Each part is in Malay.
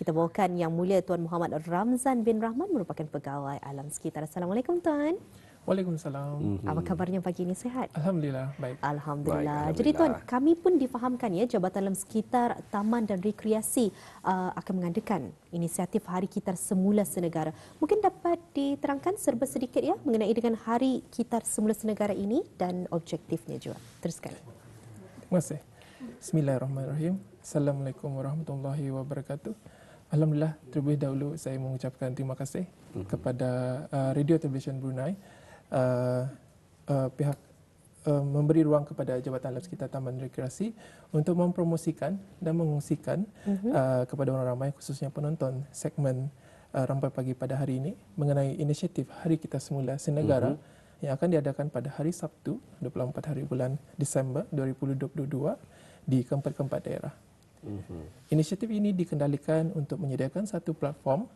Kita bawakan Yang Mulia Tuan Muhammad Ramzan bin Rahman merupakan pegawai alam sekitar. Assalamualaikum Tuan. Waalaikumsalam. Mhm. Apa kabarnya pagi ini sehat? Alhamdulillah, baik. Alhamdulillah. baik. Alhamdulillah. Jadi tuan, kami pun difahamkan ya Jabatan Alam Sekitar Taman dan Rekreasi uh, akan mengadakan inisiatif Hari Kitar Semula Senegara. Mungkin dapat diterangkan serba sedikit ya mengenai dengan Hari Kitar Semula Senegara ini dan objektifnya juga. Teruskan. Terima kasih. Bismillahirrahmanirrahim. Assalamualaikum warahmatullahi wabarakatuh. Alhamdulillah, terlebih dahulu saya mengucapkan terima kasih mm-hmm. kepada uh, Radio Television Brunei uh, uh, pihak uh, memberi ruang kepada Jabatan Labs kita Taman Rekreasi untuk mempromosikan dan mengusikan mm-hmm. uh, kepada orang ramai khususnya penonton segmen uh, Rampai Pagi pada hari ini mengenai inisiatif Hari Kita Semula Senegara mm-hmm. yang akan diadakan pada hari Sabtu 24 hari bulan Disember 2022 di keempat-keempat daerah. Mm-hmm. Inisiatif ini dikendalikan untuk menyediakan satu platform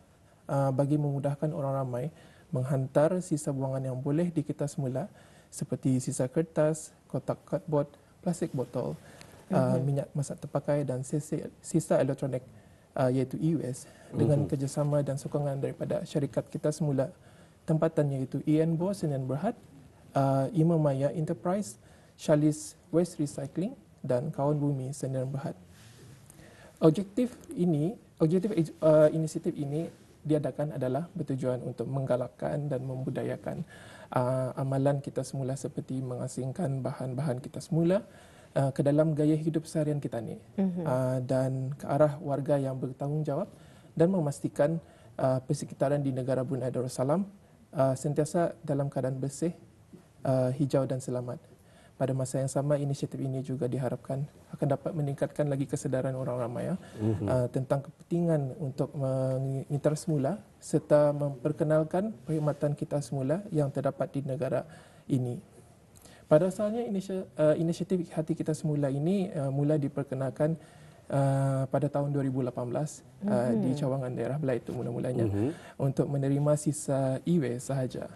uh, bagi memudahkan orang ramai menghantar sisa buangan yang boleh di kita semula seperti sisa kertas, kotak kardbod, plastik botol, uh, mm-hmm. minyak masak terpakai dan sisa, sisa elektronik uh, iaitu EUS dengan mm-hmm. kerjasama dan sokongan daripada syarikat kita semula tempatan iaitu ENBO Senen Berhad, uh, Imamaya Enterprise, Shalis Waste Recycling dan Kawan Bumi Senen Berhad objektif ini objektif eh, uh, inisiatif ini diadakan adalah bertujuan untuk menggalakkan dan membudayakan uh, amalan kita semula seperti mengasingkan bahan-bahan kita semula uh, ke dalam gaya hidup seharian kita ni mhm. uh, dan ke arah warga yang bertanggungjawab dan memastikan uh, persekitaran di negara Brunei Darussalam uh, sentiasa dalam keadaan bersih uh, hijau dan selamat pada masa yang sama inisiatif ini juga diharapkan akan dapat meningkatkan lagi kesedaran orang ramai ya mm-hmm. uh, tentang kepentingan untuk mengintar semula serta memperkenalkan perkhidmatan kita semula yang terdapat di negara ini. Pada asalnya ah, inisiatif hati kita semula ini uh, mula diperkenalkan Uh, pada tahun 2018 mm-hmm. uh, di mhm. cawangan daerah Belait itu mula-mulanya mm-hmm. untuk menerima sisa iwe waste sahaja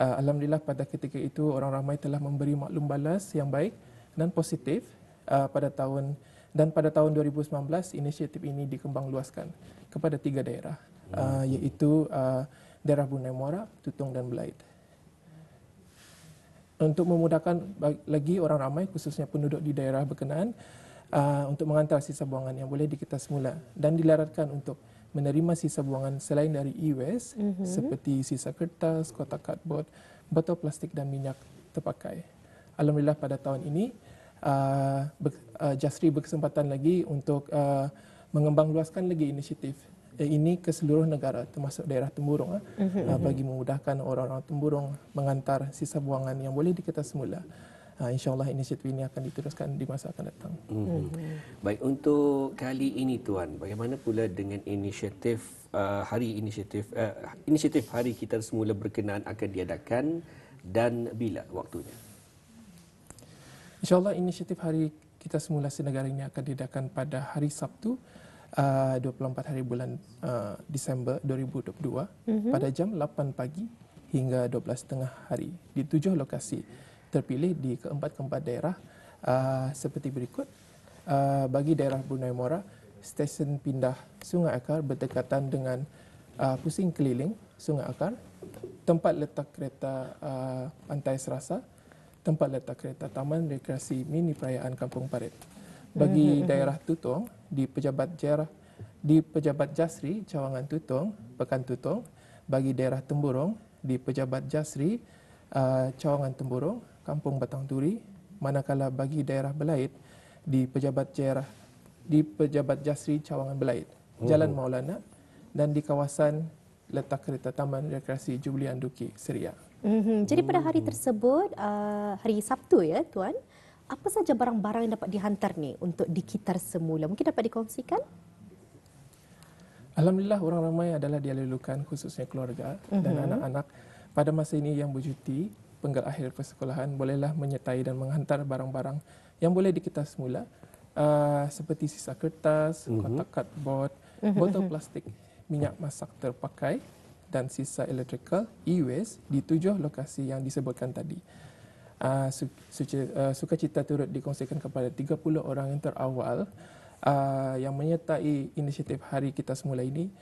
uh, alhamdulillah pada ketika itu orang ramai telah memberi maklum balas yang baik dan positif uh, pada tahun dan pada tahun 2019 inisiatif ini dikembang luaskan kepada tiga daerah uh, iaitu uh, daerah Brunei Muara, Tutong dan Belait. Untuk memudahkan lagi orang ramai khususnya penduduk di daerah berkenaan uh, untuk mengantar sisa buangan yang boleh dikita semula dan dilaratkan untuk menerima sisa buangan selain dari e-waste mm-hmm. seperti sisa kertas, kotak kardbord, botol plastik dan minyak terpakai. Alhamdulillah pada tahun ini uh, ber, uh, Jasri berkesempatan lagi untuk uh, mengembangluaskan lagi inisiatif eh, ini ke seluruh negara termasuk daerah temburung mm-hmm. Ah. uh, mhm. bagi memudahkan orang-orang temburung mengantar sisa buangan yang boleh diketah semula uh, insyaallah inisiatif ini akan diteruskan di masa akan datang. Mm -hmm. Hmm. Baik untuk kali ini tuan, bagaimana pula dengan inisiatif uh, hari inisiatif uh, inisiatif hari kita semula berkenaan akan diadakan dan bila waktunya? InsyaAllah inisiatif hari kita semula senegara ini akan diadakan pada hari Sabtu uh, 24 hari bulan uh, Disember 2022 mm -hmm. pada jam 8 pagi hingga 12.30 hari di tujuh lokasi terpilih di keempat-keempat daerah uh, seperti berikut. Uh, bagi daerah Brunei Muara, stesen pindah Sungai Akar berdekatan dengan uh, pusing keliling Sungai Akar, tempat letak kereta uh, Pantai Serasa, tempat letak kereta Taman Rekreasi Mini Perayaan Kampung Parit. Bagi hmm, hmm, hmm. daerah Tutong, di Pejabat Jarah, di Pejabat Jasri, Cawangan Tutong, Pekan Tutong, bagi daerah Temburong, di Pejabat Jasri, uh, Cawangan Temburong, Kampung Batang Turi manakala bagi daerah Belait di Pejabat Jairah di Pejabat Jasri Cawangan Belait oh. Jalan hmm. Maulana dan di kawasan letak kereta Taman Rekreasi Jubilian Duki Seria. Mm-hmm. Jadi pada hari hmm. tersebut, uh, hari Sabtu ya Tuan, apa saja barang-barang yang dapat dihantar ni untuk dikitar semula? Mungkin dapat dikongsikan? Alhamdulillah orang ramai adalah dialulukan khususnya keluarga mm-hmm. dan mhm. anak-anak. Pada masa ini yang bercuti penggal akhir persekolahan bolehlah menyertai dan menghantar barang-barang yang boleh dikita semula uh, seperti sisa kertas, mm-hmm. kotak kardbord, mhm. botol plastik, minyak masak terpakai dan sisa electrical e-waste di tujuh lokasi yang disebutkan tadi. Uh, su- su- uh, ah, sukacita turut dikongsikan kepada 30 orang yang terawal uh, yang menyertai inisiatif hari kita semula ini.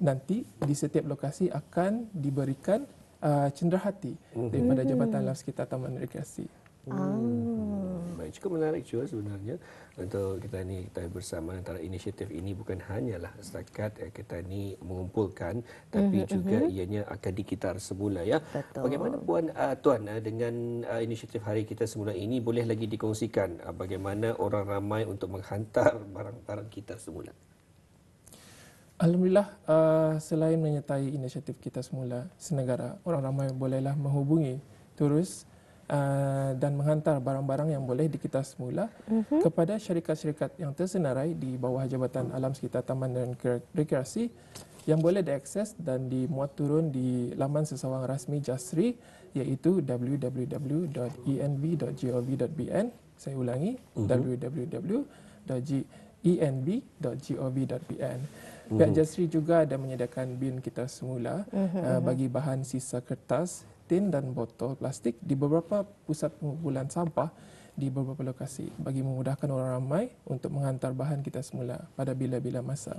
Nanti di setiap lokasi akan diberikan uh, cenderahati mm-hmm. daripada mhm. Jabatan Alam Sekitar Taman Rekreasi. Ah. Hmm. Baik, cukup menarik juga sebenarnya untuk kita ni kita bersama antara inisiatif ini bukan hanyalah setakat eh, kita ni mengumpulkan tapi uh-huh. juga mhm. ianya akan dikitar semula ya. Bagaimana puan uh, tuan uh, dengan uh, inisiatif hari kita semula ini boleh lagi dikongsikan uh, bagaimana orang ramai untuk menghantar barang-barang kita semula. Alhamdulillah, uh, selain menyertai inisiatif kita semula senegara, orang ramai bolehlah menghubungi turus uh, dan menghantar barang-barang yang boleh di kita semula uh-huh. kepada syarikat-syarikat yang tersenarai di bawah Jabatan Alam Sekitar Taman dan Rekreasi yang boleh diakses dan dimuat turun di laman sesawang rasmi JASRI iaitu www.env.gov.bn. saya ulangi uh-huh. Mhm. www.enb.gov.bn Uhum. Pihak mhm. Jasri juga ada menyediakan bin kita semula uhum. Uh, mhm, mhm. bagi bahan sisa kertas, tin dan botol plastik di beberapa pusat pengumpulan sampah di beberapa lokasi bagi memudahkan orang ramai untuk menghantar bahan kita semula pada bila-bila masa.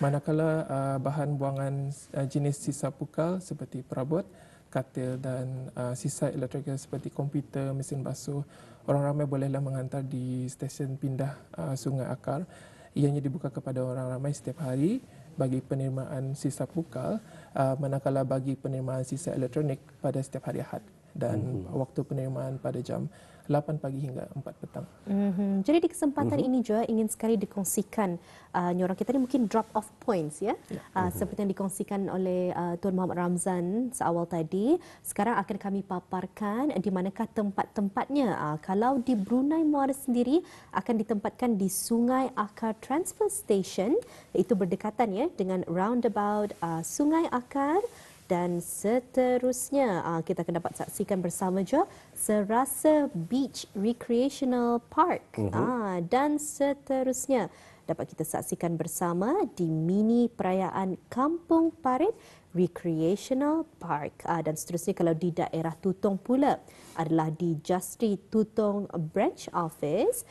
Manakala uh, bahan buangan uh, jenis sisa pukal seperti perabot, katil dan uh, sisa elektrikal seperti komputer, mesin basuh, orang ramai bolehlah menghantar di stesen pindah uh, sungai akar ianya dibuka kepada orang ramai setiap hari bagi penerimaan sisa pukal uh, manakala bagi penerimaan sisa elektronik pada setiap hari Ahad dan mm-hmm. waktu penerimaan pada jam 8 pagi hingga 4 petang. Mm-hmm. Jadi di kesempatan mm-hmm. ini juga ingin sekali dikongsikan uh, nyorang kita ni mungkin drop off points ya. Yeah. Uh, mm-hmm. Seperti yang dikongsikan oleh uh, Tuan Muhammad Ramzan seawal tadi. Sekarang akan kami paparkan di manakah tempat-tempatnya. Uh, kalau di Brunei Muara sendiri akan ditempatkan di Sungai Akar Transfer Station. Itu berdekatan ya dengan roundabout uh, Sungai Akar dan seterusnya ah, kita akan dapat saksikan bersama juga serasa beach recreational park uh-huh. dan seterusnya dapat kita saksikan bersama di mini perayaan kampung parit recreational park ah, dan seterusnya kalau di daerah tutong pula adalah di justri tutong branch office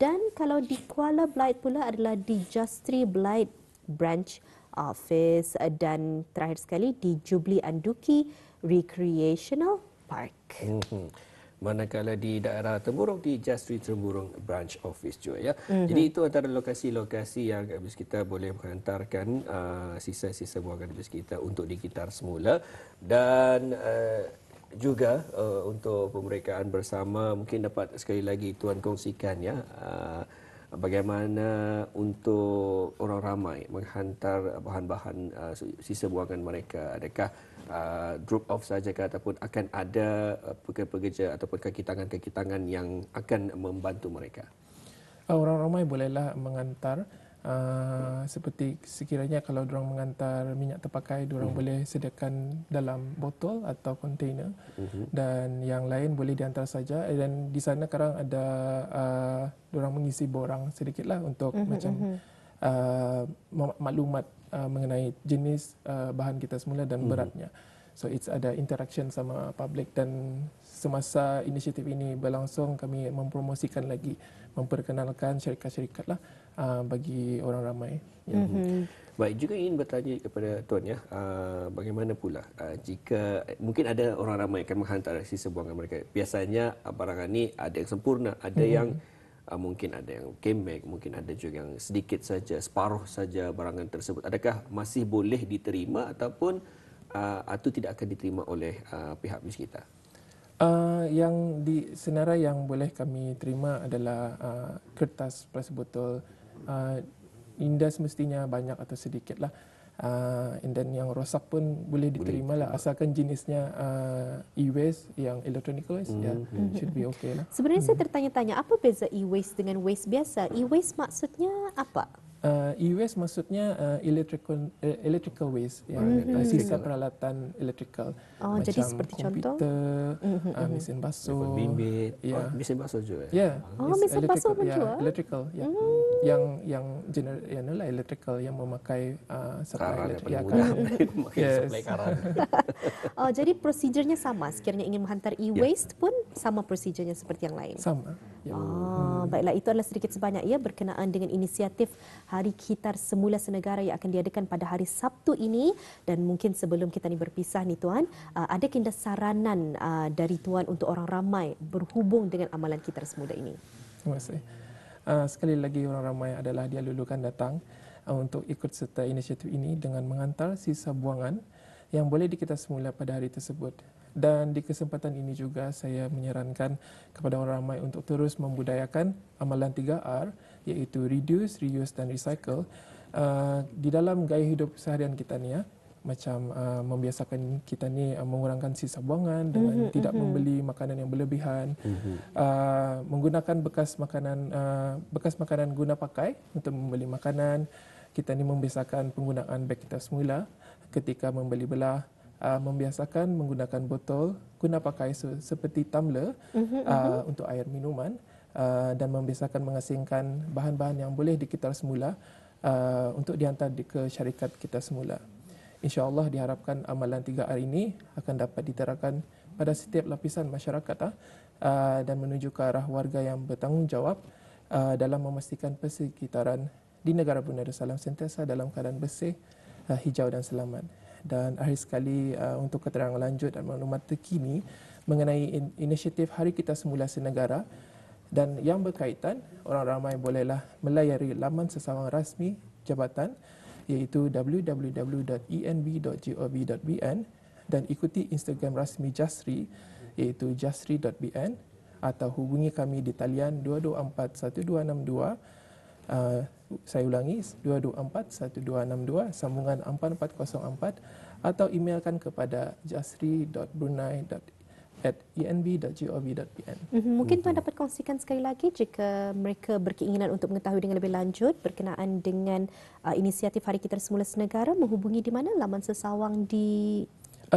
dan kalau di kuala belait pula adalah di justri belait branch office eh, dan terakhir sekali di Jubli Anduki Recreational Park. Mhm. Manakala di daerah Temburong, di Just Street Temburong Branch Office juga. Ya. Mm-hmm. Jadi itu antara lokasi-lokasi yang abis kita boleh menghantarkan uh, sisa-sisa buangan habis kita untuk dikitar semula. Dan uh, juga uh, untuk pemerikaan bersama, mungkin dapat sekali lagi Tuan kongsikan ya. Uh, bagaimana untuk orang ramai menghantar bahan-bahan uh, sisa buangan mereka adakah uh, drop off saja ataupun akan ada uh, pekerja-pekerja ataupun kaki tangan-kaki tangan yang akan membantu mereka uh, orang ramai bolehlah menghantar Uh, seperti sekiranya kalau orang mengantar minyak terpakai, orang mm. boleh sediakan dalam botol atau kontainer. hmm dan yang lain boleh diantar saja. Eh, dan di sana sekarang ada uh, eh, orang mengisi borang sedikitlah untuk hmm macam uh, maklumat uh, mengenai jenis uh, bahan kita semula dan hmm beratnya. So it's ada interaction sama public dan semasa inisiatif ini berlangsung kami mempromosikan lagi memperkenalkan syarikat-syarikat lah uh, bagi orang ramai. Mm-hmm. Baik, juga ingin bertanya kepada Tuan ya, uh, bagaimana pula uh, jika eh, mungkin ada orang ramai yang akan menghantar sisa buangan mereka. Biasanya uh, barangan ini ada yang sempurna, ada mm-hmm. yang uh, mungkin ada yang kemek, mungkin ada juga yang sedikit saja, separuh saja barangan tersebut. Adakah masih boleh diterima ataupun uh, atau tidak akan diterima oleh uh, pihak bis kita? Uh, yang di senara yang boleh kami terima adalah uh, kertas plus botol uh, ah, indes mestinya banyak atau sedikit lah. Uh, ah, and then yang rosak pun boleh diterima lah asalkan jenisnya uh, e-waste yang elektronik waste mm-hmm. ya yeah, hmm, hmm. should be okay lah. Sebenarnya mm. saya hmm. tertanya-tanya apa beza e-waste dengan waste biasa? E-waste maksudnya apa? Uh, e-waste maksudnya uh, electrical uh, electrical waste mm-hmm. sisa peralatan electrical oh, macam jadi seperti komputer, contoh mhm, uh, mhm, mhm. mesin basuh bimbit yeah. oh, mesin basuh juga ya yeah. oh, mesin basuh pun yeah, juga electrical ya yeah. mm-hmm. yang yang general, yang nilai electrical yang memakai uh, supply electrical ya kan yes. supply karang oh jadi prosedurnya sama sekiranya ingin menghantar ya. e-waste yeah. pun sama prosedurnya seperti yang lain sama yeah. oh, hmm. baiklah itu adalah sedikit sebanyak ya berkenaan dengan inisiatif Hari Kitar Semula Senegara yang akan diadakan pada hari Sabtu ini dan mungkin sebelum kita ni berpisah ni tuan, uh, ada kinda saranan uh, dari tuan untuk orang ramai berhubung dengan amalan Kitar Semula ini. Terima kasih. Uh, sekali lagi orang ramai adalah dia dialulukan datang untuk ikut serta inisiatif ini dengan mengantar sisa buangan yang boleh dikita semula pada hari tersebut. Dan di kesempatan ini juga saya menyarankan kepada orang ramai untuk terus membudayakan amalan 3R iaitu reduce, reuse dan recycle uh, di dalam gaya hidup seharian kita ni ya macam uh, membiasakan kita ni uh, mengurangkan sisa buangan dengan mm-hmm. tidak mhm. membeli makanan yang berlebihan mm-hmm. uh, menggunakan bekas makanan uh, bekas makanan guna pakai untuk membeli makanan kita ni membiasakan penggunaan beg kita semula ketika membeli belah uh, membiasakan menggunakan botol guna pakai se- seperti tumbler mm-hmm. uh, mhm. untuk air minuman Uh, dan membesarkan mengasingkan bahan-bahan yang boleh dikitar semula uh, untuk dihantar di, ke syarikat kita semula. InsyaAllah diharapkan amalan 3R ini akan dapat diterapkan pada setiap lapisan masyarakat ah, uh, dan menuju ke arah warga yang bertanggungjawab uh, dalam memastikan persekitaran di negara Brunei Darussalam sentiasa dalam keadaan bersih, uh, hijau dan selamat. Dan akhir sekali uh, untuk keterangan lanjut dan maklumat terkini mengenai in- inisiatif Hari Kita Semula Senegara, hmm dan yang berkaitan orang ramai bolehlah melayari laman sesawang rasmi jabatan iaitu www.enb.gov.bn dan ikuti Instagram rasmi Jasri iaitu jasri.bn atau hubungi kami di talian 224-1262 Uh, ah, saya ulangi 224-1262 sambungan 4404 atau emailkan kepada jasri.brunei.com at enb.gov.pn. Mm-hmm. Mungkin tuan mhm. dapat kongsikan sekali lagi jika mereka berkeinginan untuk mengetahui dengan lebih lanjut berkenaan dengan uh, inisiatif Hari Kita Semula Senegara menghubungi di mana laman sesawang di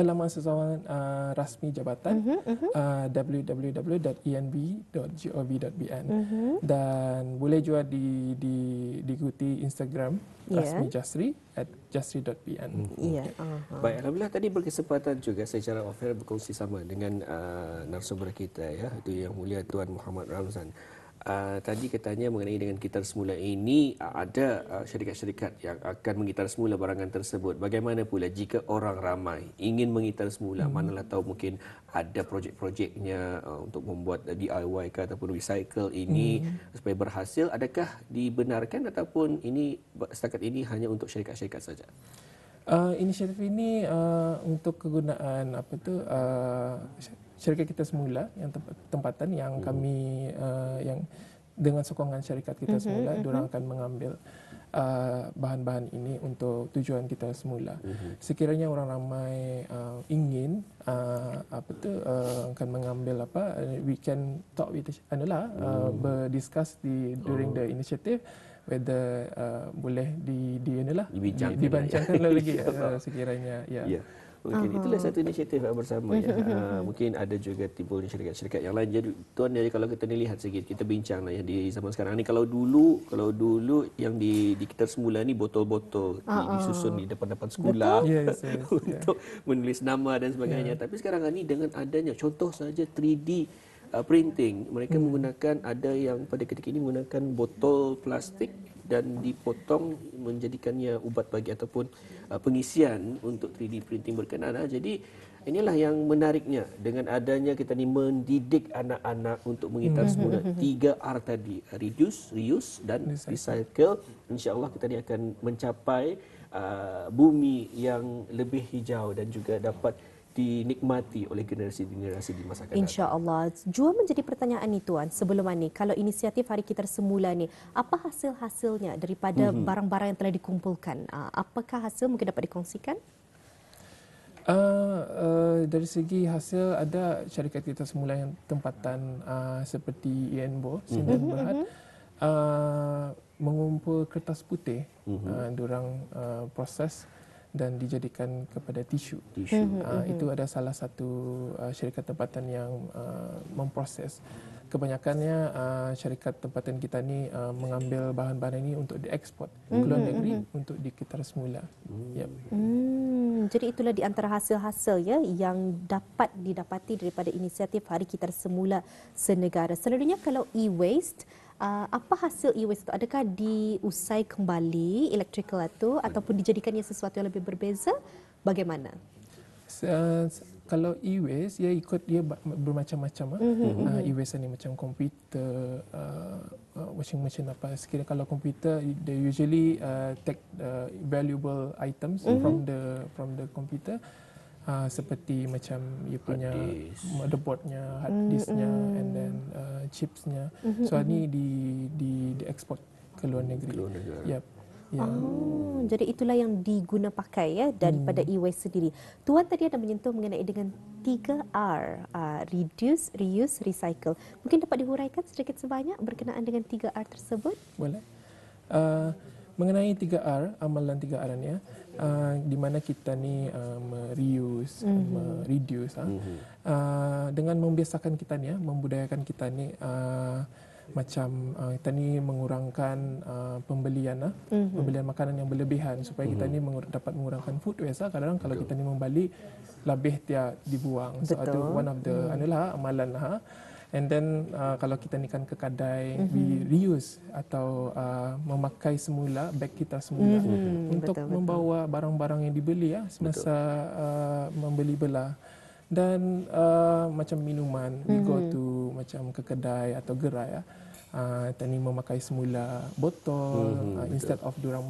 laman sesawangan uh, rasmi jabatan uh-huh, uh-huh. uh, www.enb.gov.bn uh-huh. Mhm. dan boleh juga di di diikuti Instagram ya. rasmi yeah. jasri at jasri.bn. Uh-huh. Ya, ya. Uh-huh. Baik, alhamdulillah tadi berkesempatan juga secara offer berkongsi sama dengan uh, narasumber kita ya, itu yang mulia Tuan Muhammad Ramzan. Ah, tadi katanya mengenai dengan kitar semula ini uh, ada uh, syarikat-syarikat yang akan mengitar semula barangan tersebut. Bagaimana pula jika orang ramai ingin mengitar semula, hmm. manalah tahu mungkin ada projek-projeknya uh, untuk membuat uh, DIY ke ataupun recycle ini hmm. supaya berhasil, adakah dibenarkan ataupun ini setakat ini hanya untuk syarikat-syarikat saja? Uh, inisiatif ini uh, untuk kegunaan apa tu uh, syarikat kita semula yang tempatan yang oh. kami uh, yang dengan sokongan syarikat kita mhm, semula uh uh-huh. akan mengambil uh, bahan-bahan ini untuk tujuan kita semula. Uh-huh. Sekiranya orang ramai uh, ingin uh, apa tu uh, akan mengambil apa uh, we can talk with anulah uh, uh-huh. Hmm. berdiskus di during uh the initiative whether uh, boleh di di inilah dibincangkan, dibincangkan lah. lagi ya. uh, sekiranya ya. Yeah. Yeah. Okay. Uh-huh. itulah satu inisiatif bersama ya. Uh, mungkin ada juga timbul syarikat-syarikat yang lain. Jadi tuan ya kalau kita ni lihat sikit kita bincang lah ya di zaman sekarang ni kalau dulu kalau dulu yang di di kita semula ni botol-botol uh-huh. disusun di depan-depan sekolah yes, yes, yes, untuk menulis nama dan sebagainya. Yeah. Tapi sekarang ni dengan adanya contoh saja 3D uh, printing. Mereka hmm. menggunakan ada yang pada ketika ini menggunakan botol plastik dan dipotong menjadikannya ubat bagi ataupun uh, pengisian untuk 3D printing berkenaan. Ah. Jadi inilah yang menariknya dengan adanya kita ini mendidik anak-anak untuk mengitar hmm. semula tiga R tadi uh, reduce, reuse dan recycle. Insyaallah kita ini akan mencapai uh, bumi yang lebih hijau dan juga dapat dinikmati oleh generasi-generasi di masa akan InsyaAllah. Jua menjadi pertanyaan ni Tuan, sebelum ini, kalau inisiatif hari kita semula ni, apa hasil-hasilnya daripada mm-hmm. barang-barang yang telah dikumpulkan? Ah, apakah hasil mungkin dapat dikongsikan? Uh, uh, dari segi hasil ada syarikat kita semula yang tempatan uh, seperti INBO, e mhm. Sindan mm-hmm. Berhad, uh, mengumpul kertas putih, mm-hmm. uh, diorang uh, proses dan dijadikan kepada tisu. tisu. Uh, mm-hmm. Itu ada salah satu uh, syarikat tempatan yang uh, memproses. Kebanyakannya uh, syarikat tempatan kita ni uh, mengambil bahan-bahan ini untuk diekspor mm-hmm. ke luar mm-hmm, negeri mm-hmm. untuk dikitar semula. Mm-hmm. Yep. mm Jadi itulah di antara hasil-hasil ya yang dapat didapati daripada inisiatif Hari Kitar Semula Senegara. Selalunya kalau e-waste Uh, apa hasil e-waste itu? Adakah diusai kembali elektrikal itu hmm. ataupun dijadikan dijadikannya sesuatu yang lebih berbeza? Bagaimana? Uh, kalau e-waste, ia ikut dia bermacam-macam. Mm-hmm. Ah. Mhm. Uh, e-waste ni macam komputer, uh, washing machine apa. Sekira kalau komputer, they usually uh, take uh, valuable items mm-hmm. from the from the computer uh, seperti macam you punya motherboardnya, hard mm, disknya, mm-hmm. and then uh, chipsnya. Mm-hmm. So mm-hmm. ni di di di export ke luar negeri. Ke luar negeri. Yep. Yeah. Oh, jadi itulah yang diguna pakai ya daripada hmm. e-waste sendiri. Tuan tadi ada menyentuh mengenai dengan 3R, uh, ah, reduce, reuse, recycle. Mungkin dapat dihuraikan sedikit sebanyak berkenaan dengan 3R tersebut? Boleh. Uh, mengenai 3R, amalan 3R ya uh, di mana kita ni uh, mereuse, mm-hmm. mereduce, mm-hmm. uh, dengan membiasakan kita ni, uh, membudayakan kita ni. Uh, macam uh, kita ni mengurangkan uh, pembelian uh, mm-hmm. pembelian makanan yang berlebihan supaya kita mhm. ni mengur- dapat mengurangkan food waste lah kadang-kadang kalau kita ni membeli lebih tiada dibuang so itu one of the mm-hmm. anulah amalan lah uh, And then uh, kalau kita ni kan ke kedai, mm-hmm. we reuse atau uh, memakai semula beg kita semula mm-hmm. untuk betul, membawa barang-barang yang dibeli ya semasa uh, membeli belah dan uh, macam minuman mm-hmm. we go mhm. to macam ke kedai atau gerai ya. Uh, ni memakai semula botol mm-hmm, uh, instead of durang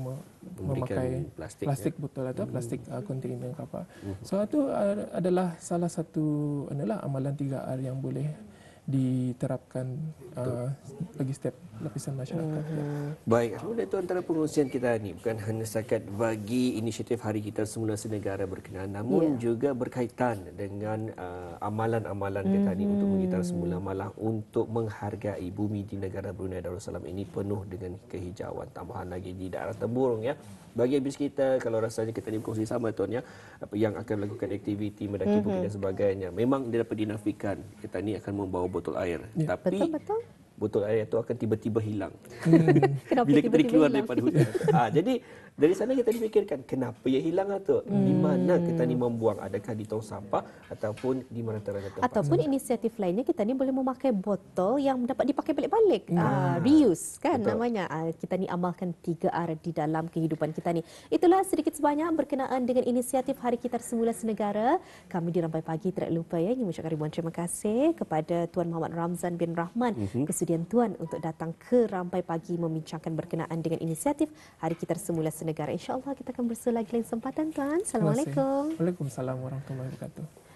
memakai plastik, plastik ya? botol atau mm-hmm. plastik uh, container apa. Mm-hmm. So itu uh, adalah salah satu adalah amalan tiga r yang boleh diterapkan uh, bagi setiap lapisan masyarakat. Mm-hmm. Baik, apa itu antara pengurusan kita ini bukan hanya sekat bagi inisiatif Hari Kita Semula Senegara berkenaan namun yeah. juga berkaitan dengan uh, amalan-amalan kita mm-hmm. ini untuk mhm. mengitar semula malah untuk menghargai bumi di negara Brunei Darussalam ini penuh dengan kehijauan tambahan lagi di daerah Temburung ya. Bagi abis kita kalau rasanya kita ni berkongsi sama tuan ya apa yang akan melakukan aktiviti mendaki mm-hmm. bukit dan sebagainya memang dia dapat dinafikan kita ini akan membawa botol air. Ya. Tapi betul, betul botol air itu akan tiba-tiba hilang. Hmm. Bila kita keluar daripada hutan. ha, jadi dari sana kita fikirkan kenapa ia hilang atau hmm. di mana kita ni membuang adakah di tong sampah ataupun di mana terang tempat. Ataupun sana. inisiatif lainnya kita ni boleh memakai botol yang dapat dipakai balik-balik. Hmm. Ha, reuse kan Betul. namanya. Ha, kita ni amalkan 3R di dalam kehidupan kita ni. Itulah sedikit sebanyak berkenaan dengan inisiatif Hari Kitar Semula Senegara. Kami di Rampai Pagi tidak lupa ya. Ingin mengucapkan ribuan terima kasih kepada Tuan Muhammad Ramzan bin Rahman. hmm kesedihan tuan untuk datang ke Rampai Pagi membincangkan berkenaan dengan inisiatif Hari Kita Semula Senegara. InsyaAllah kita akan bersua lagi lain sempatan tuan. Assalamualaikum. Waalaikumsalam warahmatullahi wabarakatuh.